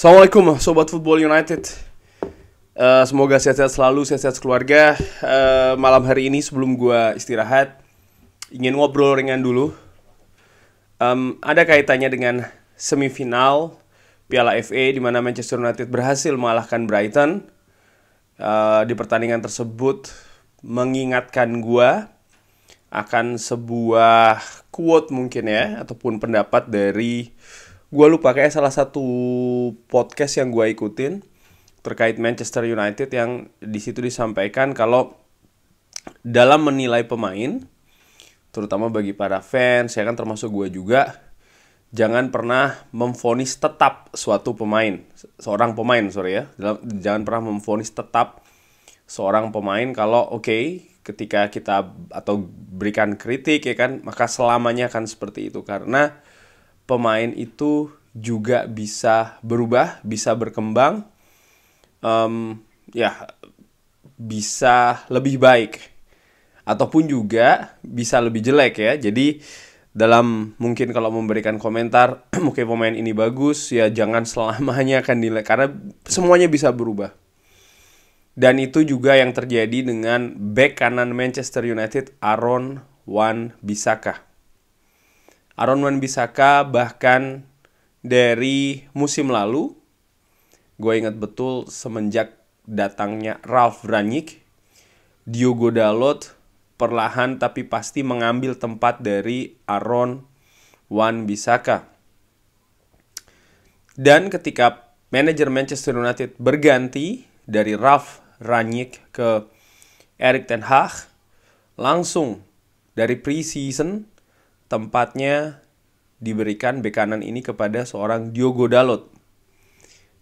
Assalamualaikum Sobat Football United uh, Semoga sehat-sehat selalu, sehat-sehat keluarga uh, eh, Malam hari ini sebelum gue istirahat Ingin ngobrol ringan dulu um, Ada kaitannya dengan semifinal Piala FA di mana Manchester United berhasil mengalahkan Brighton uh, Di pertandingan tersebut mengingatkan gue akan sebuah quote mungkin ya Ataupun pendapat dari gue lupa kayak salah satu podcast yang gue ikutin terkait Manchester United yang di situ disampaikan kalau dalam menilai pemain terutama bagi para fans ya kan termasuk gue juga jangan pernah memfonis tetap suatu pemain seorang pemain sorry ya jangan pernah memfonis tetap seorang pemain kalau oke okay, ketika kita atau berikan kritik ya kan maka selamanya akan seperti itu karena pemain itu juga bisa berubah, bisa berkembang, um, ya bisa lebih baik, ataupun juga bisa lebih jelek ya. Jadi dalam mungkin kalau memberikan komentar, mungkin pemain ini bagus, ya jangan selamanya akan nilai karena semuanya bisa berubah. Dan itu juga yang terjadi dengan back kanan Manchester United Aaron Wan Bisaka Aaron Wan Bisaka bahkan dari musim lalu gue ingat betul semenjak datangnya Ralph Ranik Diogo Dalot perlahan tapi pasti mengambil tempat dari Aaron Wan Bisaka. Dan ketika manajer Manchester United berganti dari Ralph Ranik ke Erik ten Hag, langsung dari pre-season tempatnya diberikan bek kanan ini kepada seorang Diogo Dalot.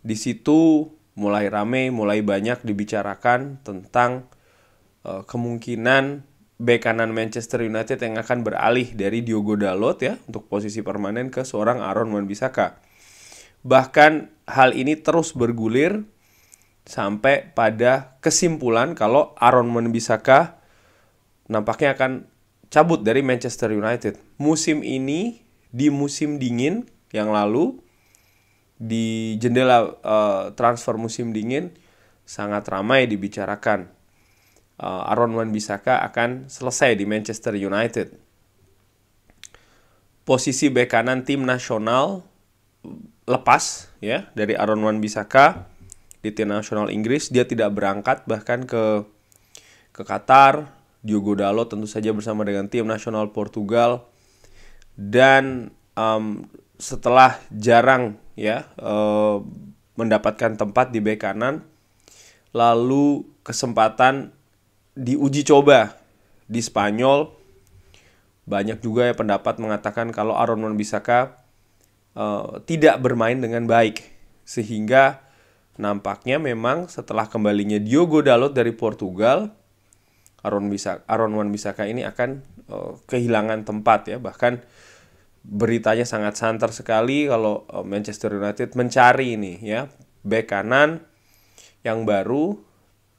Di situ mulai rame, mulai banyak dibicarakan tentang uh, kemungkinan bek kanan Manchester United yang akan beralih dari Diogo Dalot ya untuk posisi permanen ke seorang Aaron Wan-Bissaka. Bahkan hal ini terus bergulir sampai pada kesimpulan kalau Aaron Wan-Bissaka nampaknya akan cabut dari Manchester United. Musim ini di musim dingin yang lalu di jendela uh, transfer musim dingin sangat ramai dibicarakan. Uh, Aaron Wan-Bissaka akan selesai di Manchester United. Posisi bek kanan tim nasional lepas ya dari Aaron Wan-Bissaka di tim nasional Inggris, dia tidak berangkat bahkan ke ke Qatar Diogo Dalot tentu saja bersama dengan tim nasional Portugal dan um, setelah jarang ya uh, mendapatkan tempat di bek kanan lalu kesempatan diuji coba di Spanyol banyak juga ya pendapat mengatakan kalau Aaron Wan Bisaka uh, tidak bermain dengan baik sehingga nampaknya memang setelah kembalinya Diogo Dalot dari Portugal Aaron bisa, Aaron Wan Bisaka ini akan uh, kehilangan tempat ya bahkan beritanya sangat santer sekali kalau uh, Manchester United mencari ini ya bek kanan yang baru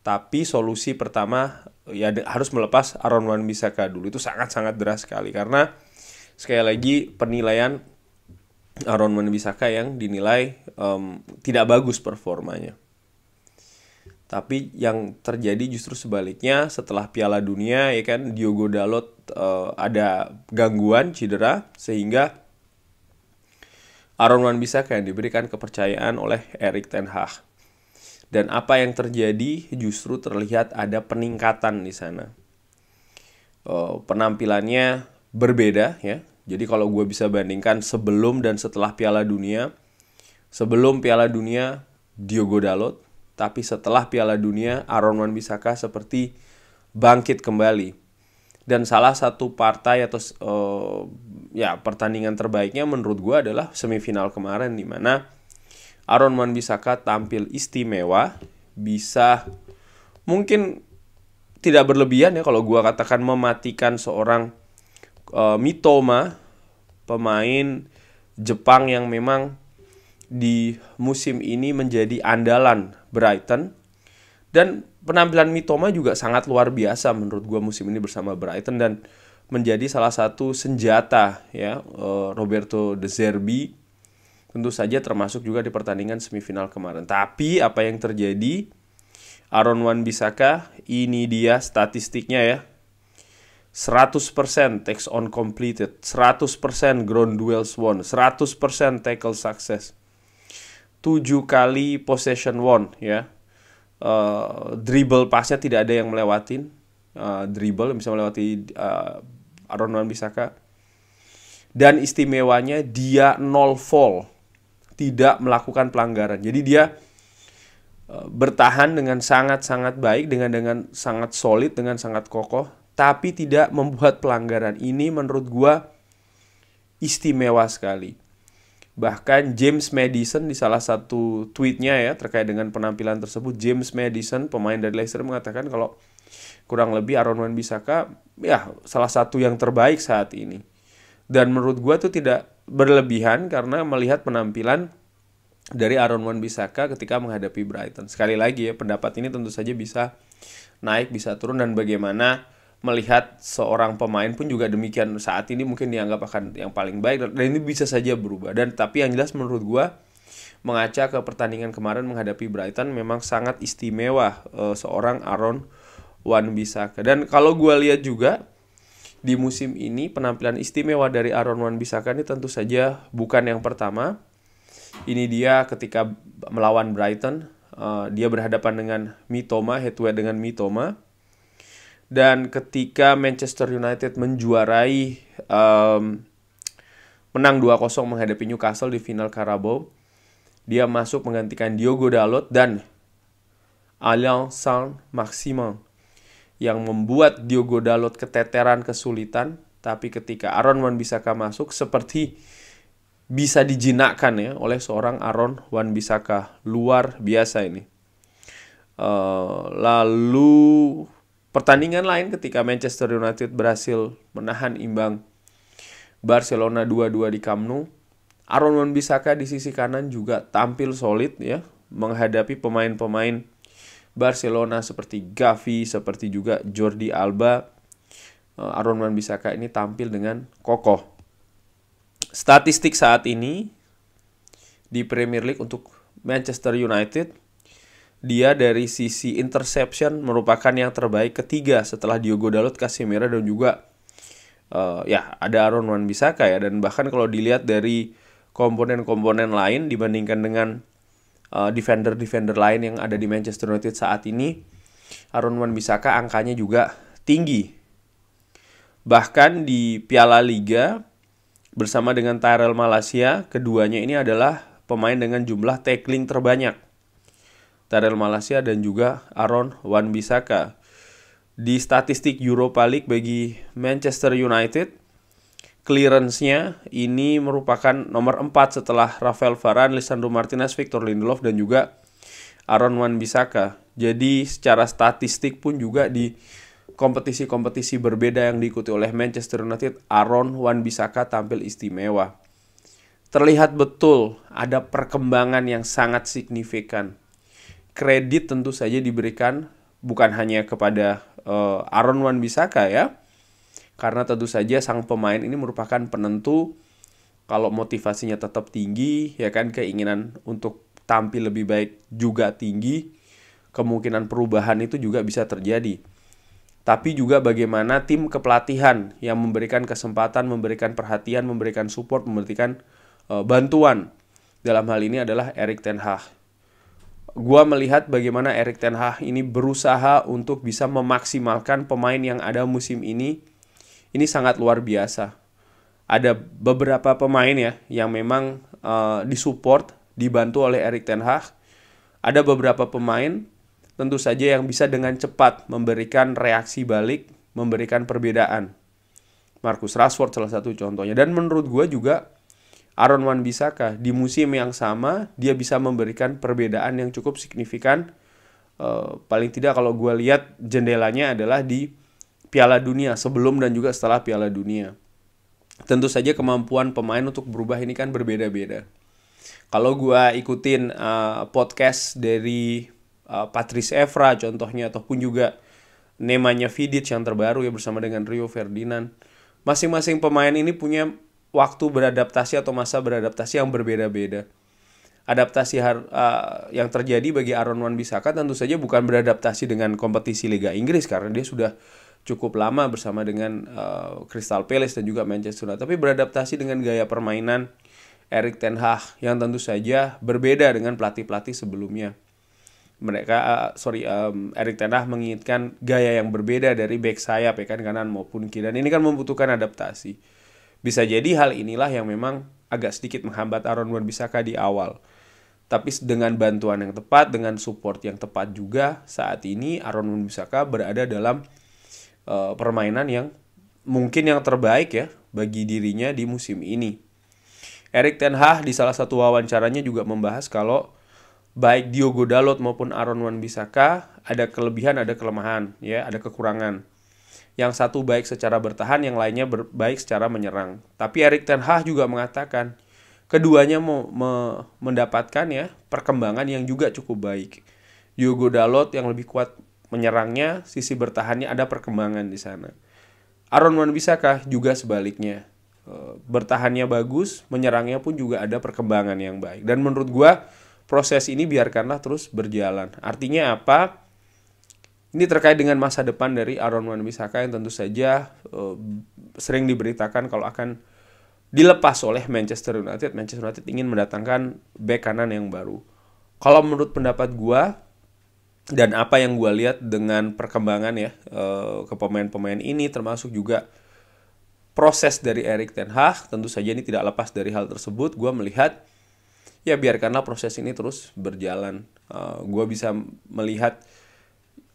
tapi solusi pertama ya harus melepas Aaron Wan Bisaka dulu itu sangat-sangat deras sekali karena sekali lagi penilaian Aaron Wan Bisaka yang dinilai um, tidak bagus performanya tapi yang terjadi justru sebaliknya setelah Piala Dunia ya kan Diogo Dalot uh, ada gangguan cedera sehingga Aaron Wan bisa kan diberikan kepercayaan oleh Erik ten Hag. Dan apa yang terjadi justru terlihat ada peningkatan di sana. Uh, penampilannya berbeda ya. Jadi kalau gue bisa bandingkan sebelum dan setelah Piala Dunia, sebelum Piala Dunia Diogo Dalot, tapi setelah Piala Dunia, Aaron Wan Bisaka seperti bangkit kembali. Dan salah satu partai atau uh, ya pertandingan terbaiknya menurut gue adalah semifinal kemarin di mana Aaron Wan Bisaka tampil istimewa, bisa mungkin tidak berlebihan ya kalau gue katakan mematikan seorang uh, Mitoma pemain Jepang yang memang di musim ini menjadi andalan Brighton dan penampilan Mitoma juga sangat luar biasa menurut gue musim ini bersama Brighton dan menjadi salah satu senjata ya eh, Roberto De Zerbi tentu saja termasuk juga di pertandingan semifinal kemarin tapi apa yang terjadi Aaron Wan Bisaka ini dia statistiknya ya 100% takes on completed, 100% ground duels won, 100% tackle success tujuh kali possession one ya. Uh, dribble pasnya tidak ada yang melewatin. Uh, dribble bisa melewati uh, Aaron Wan Bisaka. Dan istimewanya dia nol fall Tidak melakukan pelanggaran. Jadi dia bertahan dengan sangat-sangat baik, dengan dengan sangat solid, dengan sangat kokoh, tapi tidak membuat pelanggaran. Ini menurut gua istimewa sekali Bahkan James Madison di salah satu tweetnya ya terkait dengan penampilan tersebut, James Madison pemain dari Leicester mengatakan kalau kurang lebih Aaron wan Bisaka ya salah satu yang terbaik saat ini. Dan menurut gue tuh tidak berlebihan karena melihat penampilan dari Aaron wan Bisaka ketika menghadapi Brighton. Sekali lagi ya pendapat ini tentu saja bisa naik bisa turun dan bagaimana melihat seorang pemain pun juga demikian saat ini mungkin dianggap akan yang paling baik dan ini bisa saja berubah dan tapi yang jelas menurut gua mengaca ke pertandingan kemarin menghadapi Brighton memang sangat istimewa uh, seorang Aaron Wan Bisaka dan kalau gua lihat juga di musim ini penampilan istimewa dari Aaron Wan Bisaka ini tentu saja bukan yang pertama ini dia ketika melawan Brighton uh, dia berhadapan dengan Mitoma head to head dengan Mitoma dan ketika Manchester United menjuarai um, menang 2-0 menghadapi Newcastle di final Carabao dia masuk menggantikan Diogo Dalot dan Alain Saint-Maximin yang membuat Diogo Dalot keteteran kesulitan tapi ketika Aaron Wan Bisaka masuk seperti bisa dijinakkan ya oleh seorang Aaron Wan Bisaka luar biasa ini uh, lalu Pertandingan lain ketika Manchester United berhasil menahan imbang Barcelona 2-2 di Camp Nou, Aaron Wan-Bissaka di sisi kanan juga tampil solid ya menghadapi pemain-pemain Barcelona seperti Gavi, seperti juga Jordi Alba. Eh, Aaron Wan-Bissaka ini tampil dengan kokoh. Statistik saat ini di Premier League untuk Manchester United dia dari sisi interception merupakan yang terbaik ketiga setelah Diogo Dalot, Casemiro dan juga uh, ya ada Aaron Wan Bisaka ya dan bahkan kalau dilihat dari komponen-komponen lain dibandingkan dengan uh, defender-defender lain yang ada di Manchester United saat ini Aaron Wan Bisaka angkanya juga tinggi. Bahkan di Piala Liga bersama dengan Tyrell Malaysia, keduanya ini adalah pemain dengan jumlah tackling terbanyak Tarel Malaysia dan juga Aaron Wan Bisaka. Di statistik Europa League bagi Manchester United, clearance-nya ini merupakan nomor 4 setelah Rafael Varane, Lisandro Martinez, Victor Lindelof, dan juga Aaron Wan Bisaka. Jadi secara statistik pun juga di kompetisi-kompetisi berbeda yang diikuti oleh Manchester United, Aaron Wan-Bissaka tampil istimewa. Terlihat betul ada perkembangan yang sangat signifikan kredit tentu saja diberikan bukan hanya kepada uh, Aaron Wan Bisaka ya. Karena tentu saja sang pemain ini merupakan penentu kalau motivasinya tetap tinggi ya kan keinginan untuk tampil lebih baik juga tinggi, kemungkinan perubahan itu juga bisa terjadi. Tapi juga bagaimana tim kepelatihan yang memberikan kesempatan, memberikan perhatian, memberikan support, memberikan uh, bantuan. Dalam hal ini adalah Erik Ten Hag gua melihat bagaimana Erik Ten Hag ini berusaha untuk bisa memaksimalkan pemain yang ada musim ini. Ini sangat luar biasa. Ada beberapa pemain ya yang memang uh, disupport, dibantu oleh Erik Ten Hag. Ada beberapa pemain tentu saja yang bisa dengan cepat memberikan reaksi balik, memberikan perbedaan. Marcus Rashford salah satu contohnya. Dan menurut gua juga Aaron Wan Bisaka di musim yang sama dia bisa memberikan perbedaan yang cukup signifikan uh, paling tidak kalau gue lihat jendelanya adalah di Piala Dunia sebelum dan juga setelah Piala Dunia. Tentu saja kemampuan pemain untuk berubah ini kan berbeda-beda. Kalau gue ikutin uh, podcast dari uh, Patrice Evra contohnya ataupun juga Nemanya Vidic yang terbaru ya bersama dengan Rio Ferdinand, masing-masing pemain ini punya waktu beradaptasi atau masa beradaptasi yang berbeda-beda. Adaptasi har, uh, yang terjadi bagi Aaron Wan Bisaka tentu saja bukan beradaptasi dengan kompetisi Liga Inggris karena dia sudah cukup lama bersama dengan uh, Crystal Palace dan juga Manchester United, tapi beradaptasi dengan gaya permainan Erik ten Hag yang tentu saja berbeda dengan pelatih-pelatih sebelumnya mereka uh, sorry um, Erik Ten Hag menginginkan gaya yang berbeda dari back sayap ya kan kanan maupun kiri dan ini kan membutuhkan adaptasi. Bisa jadi hal inilah yang memang agak sedikit menghambat Aaron Wan-Bissaka di awal. Tapi dengan bantuan yang tepat, dengan support yang tepat juga, saat ini Aaron Wan-Bissaka berada dalam uh, permainan yang mungkin yang terbaik ya bagi dirinya di musim ini. Erik Ten Hag di salah satu wawancaranya juga membahas kalau baik Diogo Dalot maupun Aaron Wan-Bissaka ada kelebihan, ada kelemahan, ya, ada kekurangan yang satu baik secara bertahan, yang lainnya baik secara menyerang. Tapi Erik ten Hag juga mengatakan keduanya me me mendapatkan ya perkembangan yang juga cukup baik. Diogo Dalot yang lebih kuat menyerangnya, sisi bertahannya ada perkembangan di sana. Aaron Wan Bisakah juga sebaliknya. E, bertahannya bagus, menyerangnya pun juga ada perkembangan yang baik. Dan menurut gua proses ini biarkanlah terus berjalan. Artinya apa? Ini terkait dengan masa depan dari Aaron Wan Bisaka yang tentu saja uh, sering diberitakan kalau akan dilepas oleh Manchester United. Manchester United ingin mendatangkan bek kanan yang baru. Kalau menurut pendapat gua dan apa yang gua lihat dengan perkembangan ya uh, ke pemain-pemain ini termasuk juga proses dari Erik Ten Hag tentu saja ini tidak lepas dari hal tersebut. Gua melihat ya biarkanlah proses ini terus berjalan. Uh, gua bisa melihat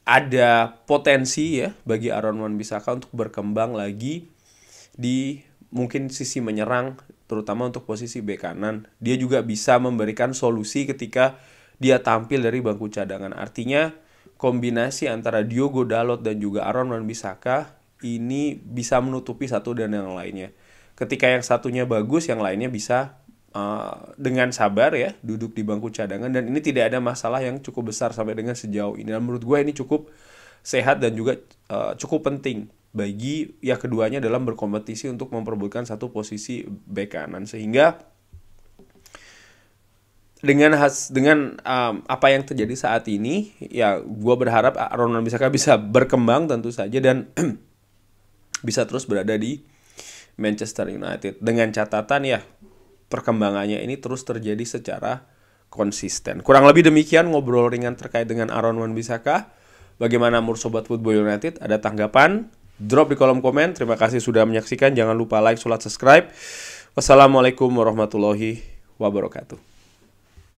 ada potensi ya bagi Aaron Wan Bisaka untuk berkembang lagi di mungkin sisi menyerang terutama untuk posisi bek kanan. Dia juga bisa memberikan solusi ketika dia tampil dari bangku cadangan. Artinya kombinasi antara Diogo Dalot dan juga Aaron Wan Bisaka ini bisa menutupi satu dan yang lainnya. Ketika yang satunya bagus, yang lainnya bisa Eh, dengan sabar ya duduk di bangku cadangan dan ini tidak ada masalah yang cukup besar sampai dengan sejauh ini. Dan menurut gue ini cukup sehat dan juga uh, cukup penting bagi ya keduanya dalam berkompetisi untuk memperbutkan satu posisi bek kanan sehingga dengan has dengan um, apa yang terjadi saat ini ya gue berharap Ronan bisa bisa berkembang tentu saja dan bisa terus berada di Manchester United dengan catatan ya perkembangannya ini terus terjadi secara konsisten. Kurang lebih demikian ngobrol ringan terkait dengan Aaron Wan Bisaka. Bagaimana menurut Sobat Football United? Ada tanggapan? Drop di kolom komen. Terima kasih sudah menyaksikan. Jangan lupa like, sholat, subscribe. Wassalamualaikum warahmatullahi wabarakatuh.